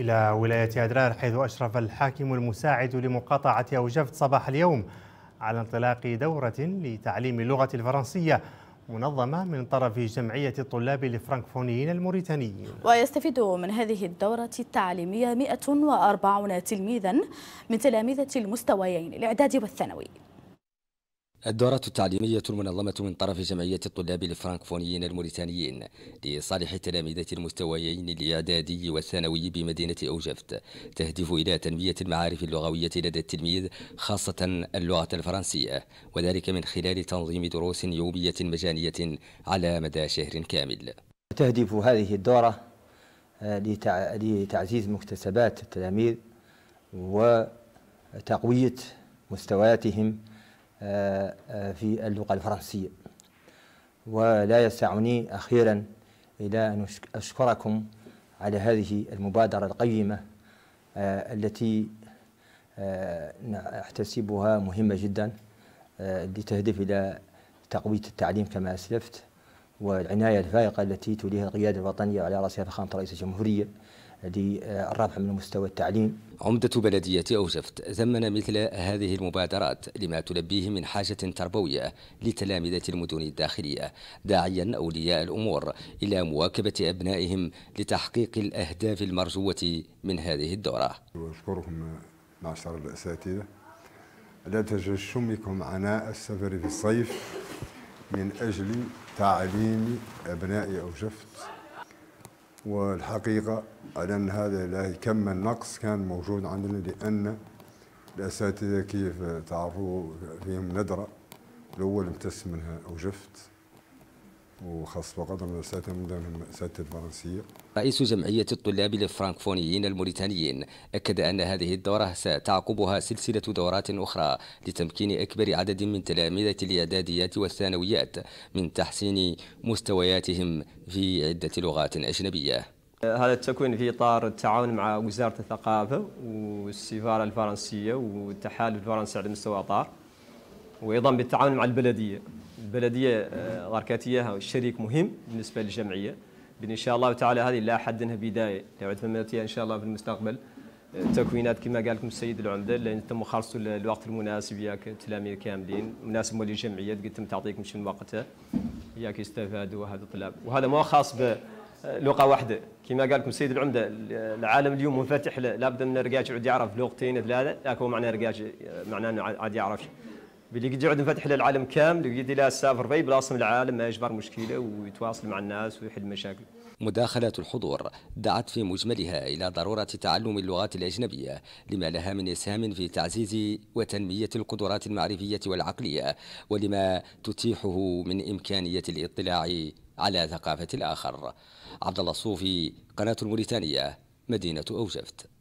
إلى ولاية أدرار حيث أشرف الحاكم المساعد لمقاطعة أوجفت صباح اليوم على انطلاق دورة لتعليم اللغة الفرنسية منظمة من طرف جمعية الطلاب الفرنكفونيين الموريتانيين ويستفيد من هذه الدورة التعليمية 140 تلميذا من تلاميذة المستويين الإعدادي والثانوي الدورة التعليمية المنظمة من طرف جمعية الطلاب الفرنكفونيين الموريتانيين لصالح تلامذة المستويين الإعدادي والثانوي بمدينة أوجفت تهدف إلى تنمية المعارف اللغوية لدى التلميذ خاصة اللغة الفرنسية وذلك من خلال تنظيم دروس يومية مجانية على مدى شهر كامل تهدف هذه الدورة آه، لتعزيز مكتسبات التلاميذ وتقوية مستوياتهم في اللغة الفرنسية ولا يسعني أخيرا إلى أن أشكركم على هذه المبادرة القيمة آه، التي آه، أحتسبها مهمة جدا آه، لتهدف إلى تقوية التعليم كما أسلفت والعناية الفائقة التي توليها القيادة الوطنية على رأسها فخامة رئيس الجمهورية للرفع من مستوى التعليم عمدة بلدية أوجفت زمن مثل هذه المبادرات لما تلبيه من حاجة تربوية لتلامذة المدن الداخلية داعيا أولياء الأمور إلى مواكبة أبنائهم لتحقيق الأهداف المرجوة من هذه الدورة أشكركم معشر الأساتذة لا تجشمكم عناء السفر في الصيف من أجل تعليم أبنائي أوجفت والحقيقة على أن هذا لا كم النقص كان موجود عندنا لأن الأساتذة كيف تعرفوا فيهم ندرة الأول امتس منها أوجفت وخاص بقدر المأساة من مأساة الفرنسية رئيس جمعية الطلاب الفرنكفونيين الموريتانيين أكد أن هذه الدورة ستعقبها سلسلة دورات أخرى لتمكين أكبر عدد من تلامذة الإعداديات والثانويات من تحسين مستوياتهم في عدة لغات أجنبية هذا التكوين في اطار التعاون مع وزاره الثقافه والسفاره الفرنسيه والتحالف الفرنسي على مستوى اطار وايضا بالتعاون مع البلديه البلديه آه، غاركاتيه الشريك مهم بالنسبه للجمعيه ان شاء الله تعالى هذه لا حد انها بدايه لو ان شاء الله في المستقبل التكوينات آه، كما قال لكم السيد العمده لان تم خلصوا الوقت المناسب ياك التلاميذ كاملين مناسب مولي الجمعيه قد تم تعطيكم شنو وقتها ياك يستفادوا هذا الطلاب وهذا ما خاص بلغه آه، واحده كما قال لكم السيد العمده العالم اليوم منفتح لابد من الرجاج يعرف لغتين ثلاثه لكن هو معنى الرجاج معناه عاد يعرف باللي قد يعود منفتح للعالم كامل ويقد لا سافر في بلاصه من العالم ما يجبر مشكله ويتواصل مع الناس ويحل مشاكل مداخلات الحضور دعت في مجملها إلى ضرورة تعلم اللغات الأجنبية لما لها من إسهام في تعزيز وتنمية القدرات المعرفية والعقلية ولما تتيحه من إمكانية الاطلاع على ثقافة الآخر عبد الله الصوفي قناة الموريتانية مدينة أوجفت